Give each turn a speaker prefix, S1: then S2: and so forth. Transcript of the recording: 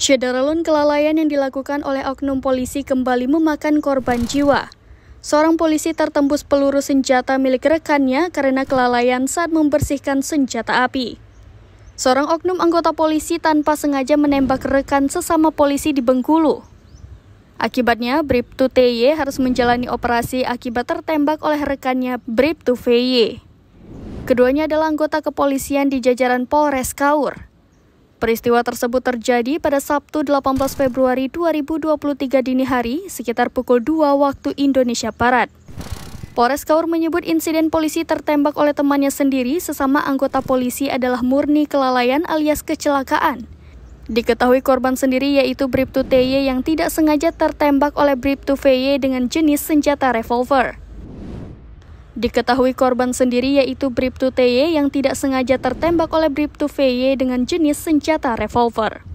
S1: Cederalun kelalaian yang dilakukan oleh oknum polisi kembali memakan korban jiwa. Seorang polisi tertembus peluru senjata milik rekannya karena kelalaian saat membersihkan senjata api. Seorang oknum anggota polisi tanpa sengaja menembak rekan sesama polisi di Bengkulu. Akibatnya, Brip TY harus menjalani operasi akibat tertembak oleh rekannya Brip VY. Keduanya adalah anggota kepolisian di jajaran Polres Kaur. Peristiwa tersebut terjadi pada Sabtu 18 Februari 2023 dini hari sekitar pukul 2 waktu Indonesia Barat. Polres Kaur menyebut insiden polisi tertembak oleh temannya sendiri sesama anggota polisi adalah murni kelalaian alias kecelakaan. Diketahui korban sendiri yaitu Bribtu TY yang tidak sengaja tertembak oleh Bribtu VY dengan jenis senjata revolver. Diketahui korban sendiri yaitu Bribtu TY yang tidak sengaja tertembak oleh Bribtu VY dengan jenis senjata revolver.